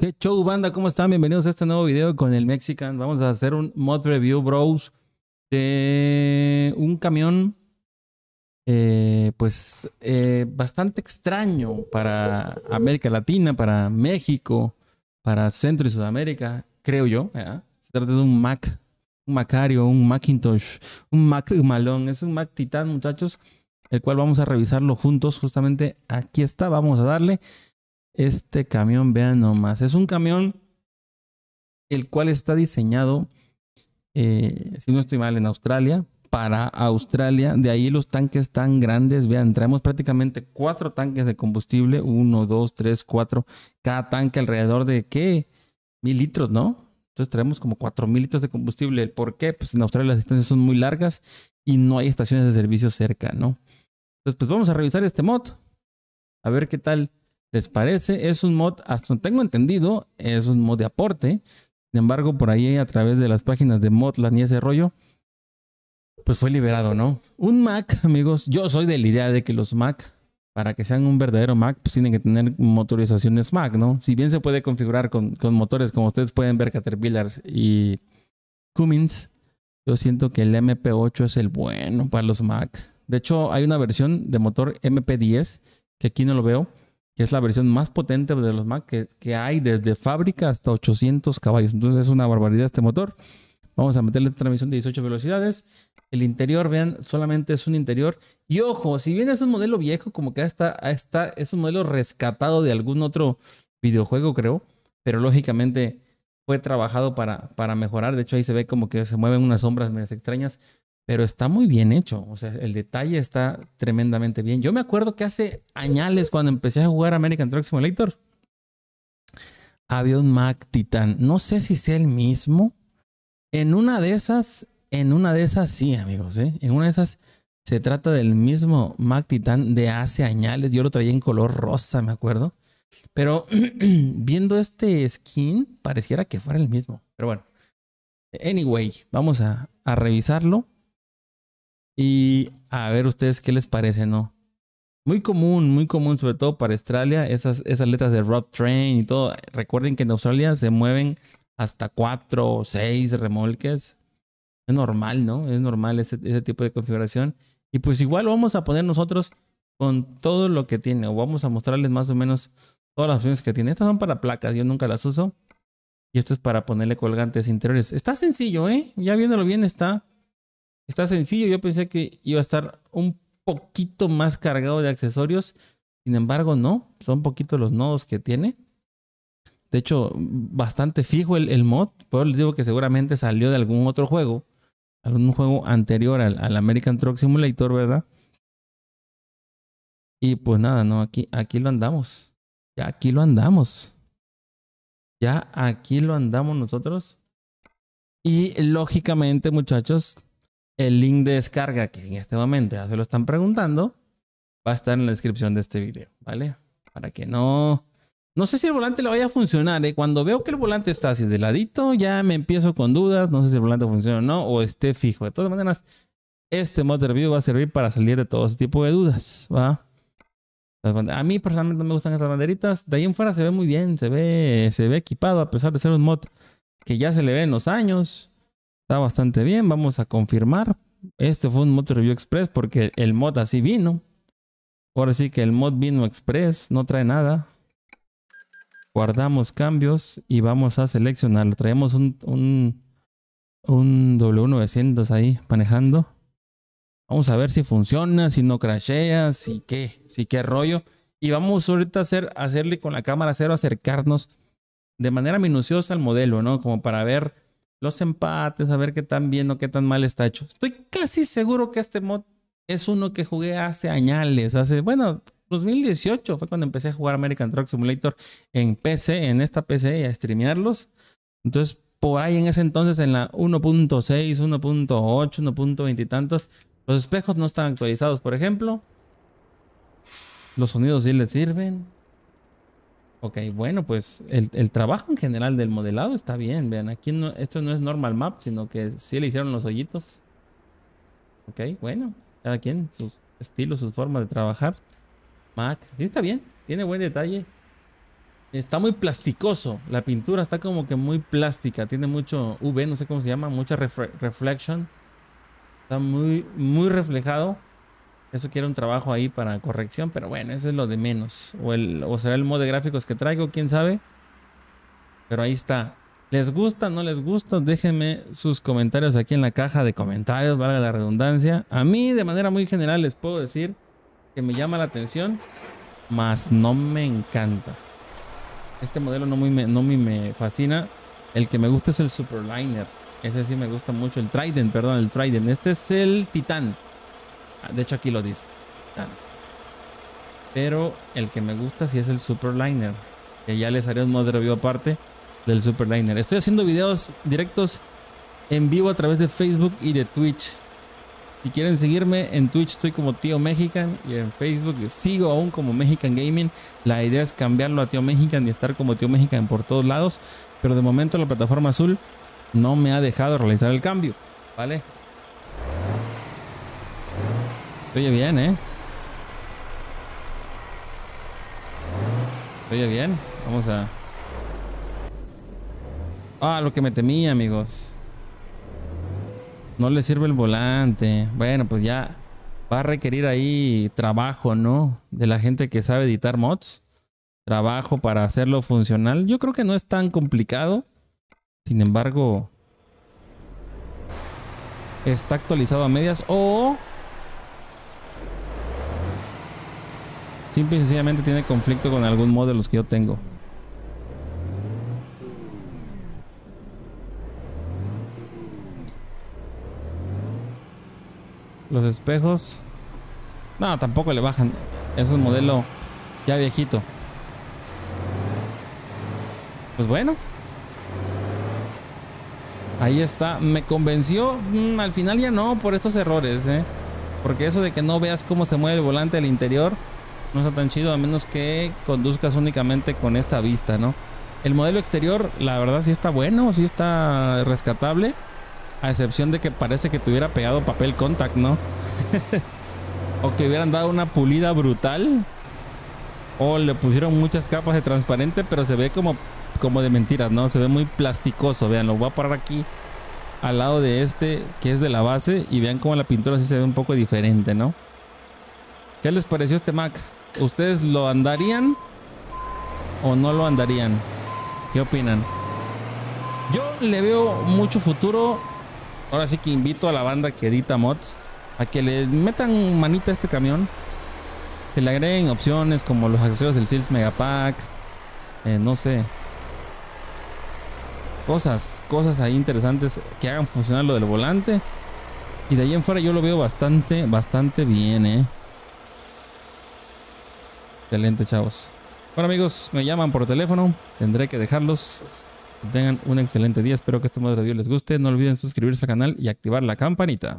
¿Qué show, banda? ¿Cómo están? Bienvenidos a este nuevo video con el Mexican. Vamos a hacer un mod review, bros, de un camión, eh, pues, eh, bastante extraño para América Latina, para México, para Centro y Sudamérica, creo yo. Se trata de un Mac, un Macario, un Macintosh, un Mac Malón. Es un Mac Titan, muchachos, el cual vamos a revisarlo juntos. Justamente aquí está, vamos a darle este camión, vean nomás. Es un camión el cual está diseñado, eh, si no estoy mal, en Australia, para Australia. De ahí los tanques tan grandes. Vean, traemos prácticamente cuatro tanques de combustible. Uno, dos, tres, cuatro. Cada tanque alrededor de qué? Mil litros, ¿no? Entonces traemos como cuatro mil litros de combustible. ¿Por qué? Pues en Australia las distancias son muy largas y no hay estaciones de servicio cerca, ¿no? Entonces, pues vamos a revisar este mod. A ver qué tal les parece. Es un mod, hasta tengo entendido, es un mod de aporte. Sin embargo, por ahí a través de las páginas de Modland y ese rollo, pues fue liberado, ¿no? Un Mac, amigos, yo soy de la idea de que los Mac, para que sean un verdadero Mac, pues tienen que tener motorizaciones Mac, ¿no? Si bien se puede configurar con, con motores como ustedes pueden ver, Caterpillars y Cummins, yo siento que el MP8 es el bueno para los Mac. De hecho, hay una versión de motor MP10 que aquí no lo veo, que es la versión más potente de los Mac que, hay desde fábrica hasta 800 caballos. Entonces es una barbaridad este motor. Vamos a meterle transmisión de 18 velocidades. El interior, vean, solamente es un interior. Y ojo, si bien es un modelo viejo, como que está es un modelo rescatado de algún otro videojuego, creo. Pero lógicamente fue trabajado para, para mejorar. De hecho, ahí se ve como que se mueven unas sombras más extrañas pero está muy bien hecho. O sea, el detalle está tremendamente bien. Yo me acuerdo que hace añales, cuando empecé a jugar American Truck Simulator, había un Mac Titan. No sé si es el mismo. En una de esas, en una de esas sí, amigos. ¿eh? En una de esas se trata del mismo Mac Titan de hace añales. Yo lo traía en color rosa, me acuerdo. Pero viendo este skin, pareciera que fuera el mismo. Pero bueno. Anyway, vamos a revisarlo. Y a ver ustedes qué les parece, ¿no? Muy común, muy común, sobre todo para Australia, esas, esas letras de Road Train y todo. Recuerden que en Australia se mueven hasta cuatro o seis remolques. Es normal, ¿no? Es normal ese, ese tipo de configuración. Y pues igual vamos a poner nosotros con todo lo que tiene. O vamos a mostrarles más o menos todas las opciones que tiene. Estas son para placas, yo nunca las uso. Y esto es para ponerle colgantes interiores. Está sencillo, ¿eh? Ya viéndolo bien está Está sencillo, yo pensé que iba a estar un poquito más cargado de accesorios. Sin embargo, no, son poquitos los nodos que tiene. De hecho, bastante fijo el, mod. Pero les digo que seguramente salió de algún otro juego. Algún juego anterior al, American Truck Simulator, ¿verdad? Y pues nada, no, aquí, aquí lo andamos. Ya aquí lo andamos. Ya aquí lo andamos nosotros. Y lógicamente, muchachos, el link de descarga que en este momento ya se lo están preguntando va a estar en la descripción de este video, ¿vale? Para que no... No sé si el volante le vaya a funcionar, ¿eh? Cuando veo que el volante está así de ladito, ya me empiezo con dudas. No sé si el volante funciona o no, o esté fijo. De todas maneras, este motor review va a servir para salir de todo ese tipo de dudas, ¿va? A mí personalmente me gustan estas banderitas. De ahí en fuera se ve muy bien, se ve, se ve equipado a pesar de ser un mod que ya se le ve en los años. Está bastante bien, vamos a confirmar. Este fue un mod review express porque el mod así vino. Ahora sí que el mod vino express, no trae nada. Guardamos cambios y vamos a seleccionarlo. Traemos un, un, un W900 ahí manejando. Vamos a ver si funciona, si no crashea, si qué, si qué rollo. Y vamos ahorita a hacer, hacerle con la cámara cero acercarnos de manera minuciosa al modelo, ¿no? Como para ver los empates, a ver qué tan bien o qué tan mal está hecho. Estoy casi seguro que este mod es uno que jugué hace añales, hace, bueno, 2018 fue cuando empecé a jugar American Truck Simulator en PC, en esta PC, Y a streamearlos. Entonces, por ahí en ese entonces, en la 1.6, 1.8, 1.20 y tantos, los espejos no están actualizados, por ejemplo. Los sonidos sí les sirven. Ok, bueno, pues el, trabajo en general del modelado está bien. Vean, aquí no, esto no es normal map, sino que sí le hicieron los hoyitos. Ok, bueno, cada quien, sus estilos, sus formas de trabajar. Mac, sí está bien, tiene buen detalle. Está muy plasticoso, la pintura está como que muy plástica, tiene mucho V, no sé cómo se llama, mucha reflection Está muy, muy reflejado. Eso quiere un trabajo ahí para corrección, pero bueno, eso es lo de menos. O, el, o será el modo de gráficos que traigo, quién sabe. Pero ahí está. ¿Les gusta? ¿No les gusta? Déjenme sus comentarios aquí en la caja de comentarios, valga la redundancia. A mí, de manera muy general, les puedo decir que me llama la atención, mas no me encanta. Este modelo no me, no me fascina. El que me gusta es el Superliner. Ese sí me gusta mucho. El Trident, perdón, el Trident. Este es el Titán. De hecho, aquí lo dice. Pero el que me gusta sí es el Superliner. Que ya les haré un de review aparte del Superliner. Estoy haciendo videos directos en vivo a través de Facebook y de Twitch. Si quieren seguirme en Twitch estoy como Tío Mexican y en Facebook sigo aún como Mexican Gaming. La idea es cambiarlo a Tío Mexican y estar como Tío Mexican por todos lados, pero de momento la plataforma azul no me ha dejado realizar el cambio, ¿vale? oye bien, ¿eh? oye bien. Vamos a... Ah, lo que me temía, amigos. No le sirve el volante. Bueno, pues ya va a requerir ahí trabajo, ¿no? De la gente que sabe editar mods. Trabajo para hacerlo funcional. Yo creo que no es tan complicado. Sin embargo... Está actualizado a medias o... Simple y sencillamente tiene conflicto con algún modelo que yo tengo. Los espejos. No, tampoco le bajan. Es un modelo ya viejito. Pues bueno. Ahí está. Me convenció. Mm, al final ya no por estos errores. ¿eh? Porque eso de que no veas cómo se mueve el volante al interior no está tan chido a menos que conduzcas únicamente con esta vista, ¿no? El modelo exterior, la verdad sí está bueno, sí está rescatable, a excepción de que parece que tuviera pegado papel contact, ¿no? o que hubieran dado una pulida brutal, o le pusieron muchas capas de transparente, pero se ve como, como de mentiras, ¿no? Se ve muy plasticoso, vean, lo voy a parar aquí al lado de este que es de la base y vean cómo la pintura sí se ve un poco diferente, ¿no? ¿Qué les pareció este Mac? ¿Ustedes lo andarían o no lo andarían? ¿Qué opinan? Yo le veo mucho futuro. Ahora sí que invito a la banda que edita mods a que le metan manita a este camión. Que le agreguen opciones como los accesorios del Sils Megapack. Eh, no sé. Cosas, cosas ahí interesantes que hagan funcionar lo del volante. Y de ahí en fuera yo lo veo bastante, bastante bien, eh. Excelente, chavos. Bueno, amigos, me llaman por teléfono. Tendré que dejarlos. Que tengan un excelente día. Espero que este de video les guste. No olviden suscribirse al canal y activar la campanita.